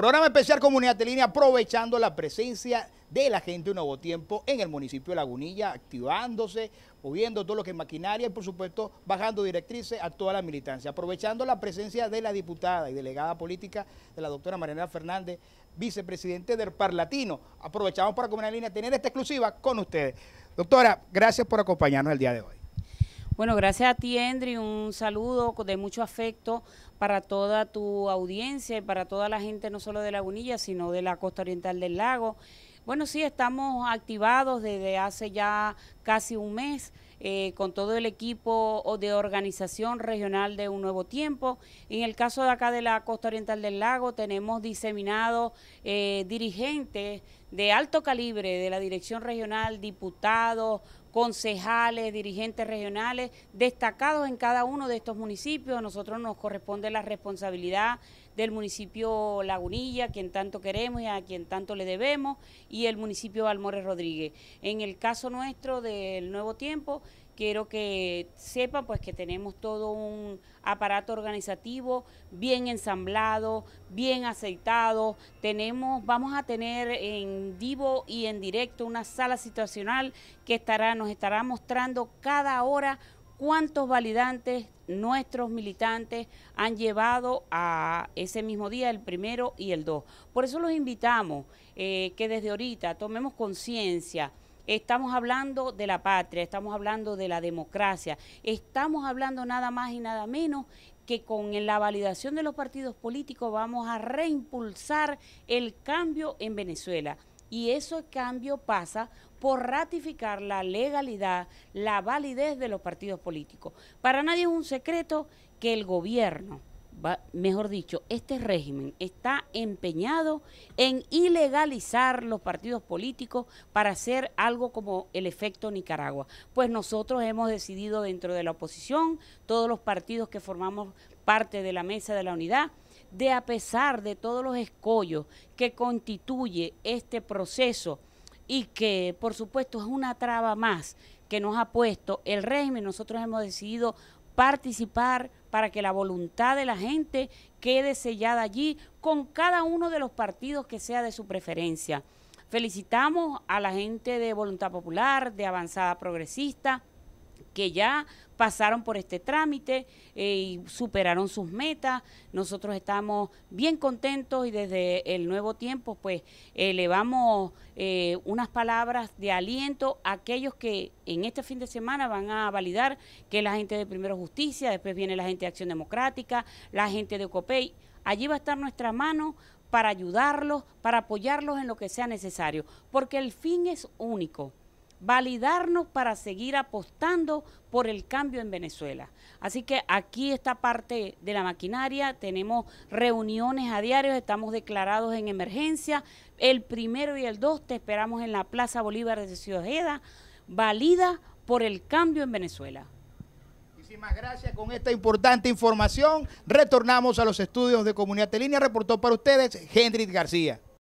Programa especial Comunidad de Línea, aprovechando la presencia de la gente de Nuevo Tiempo en el municipio de Lagunilla, activándose, moviendo todo lo que es maquinaria y, por supuesto, bajando directrices a toda la militancia. Aprovechando la presencia de la diputada y delegada política de la doctora Mariana Fernández, vicepresidente del Parlatino. Aprovechamos para Comunidad de Línea tener esta exclusiva con ustedes. Doctora, gracias por acompañarnos el día de hoy. Bueno, gracias a ti, Endri, un saludo de mucho afecto para toda tu audiencia y para toda la gente, no solo de Lagunilla, sino de la costa oriental del lago. Bueno, sí, estamos activados desde hace ya casi un mes. Eh, con todo el equipo de organización regional de Un Nuevo Tiempo. En el caso de acá de la costa oriental del lago, tenemos diseminados eh, dirigentes de alto calibre de la dirección regional, diputados, concejales, dirigentes regionales, destacados en cada uno de estos municipios. A nosotros nos corresponde la responsabilidad del municipio Lagunilla, quien tanto queremos y a quien tanto le debemos, y el municipio Balmores Rodríguez. En el caso nuestro del Nuevo Tiempo, quiero que sepan pues que tenemos todo un aparato organizativo bien ensamblado, bien aceitado. Tenemos, vamos a tener en vivo y en directo una sala situacional que estará, nos estará mostrando cada hora cuántos validantes nuestros militantes han llevado a ese mismo día, el primero y el dos. Por eso los invitamos eh, que desde ahorita tomemos conciencia Estamos hablando de la patria, estamos hablando de la democracia, estamos hablando nada más y nada menos que con la validación de los partidos políticos vamos a reimpulsar el cambio en Venezuela. Y ese cambio pasa por ratificar la legalidad, la validez de los partidos políticos. Para nadie es un secreto que el gobierno mejor dicho, este régimen está empeñado en ilegalizar los partidos políticos para hacer algo como el efecto Nicaragua. Pues nosotros hemos decidido dentro de la oposición, todos los partidos que formamos parte de la mesa de la unidad, de a pesar de todos los escollos que constituye este proceso y que por supuesto es una traba más que nos ha puesto el régimen, nosotros hemos decidido participar para que la voluntad de la gente quede sellada allí con cada uno de los partidos que sea de su preferencia. Felicitamos a la gente de Voluntad Popular, de Avanzada Progresista, que ya pasaron por este trámite eh, y superaron sus metas. Nosotros estamos bien contentos y desde el nuevo tiempo pues elevamos eh, unas palabras de aliento a aquellos que en este fin de semana van a validar que la gente de Primero Justicia, después viene la gente de Acción Democrática, la gente de COPEI. Allí va a estar nuestra mano para ayudarlos, para apoyarlos en lo que sea necesario, porque el fin es único validarnos para seguir apostando por el cambio en Venezuela. Así que aquí está parte de la maquinaria, tenemos reuniones a diario, estamos declarados en emergencia, el primero y el dos te esperamos en la Plaza Bolívar de Jeda, valida por el cambio en Venezuela. Muchísimas gracias con esta importante información. Retornamos a los estudios de Comunidad de Línea. Reportó para ustedes Hendrik García.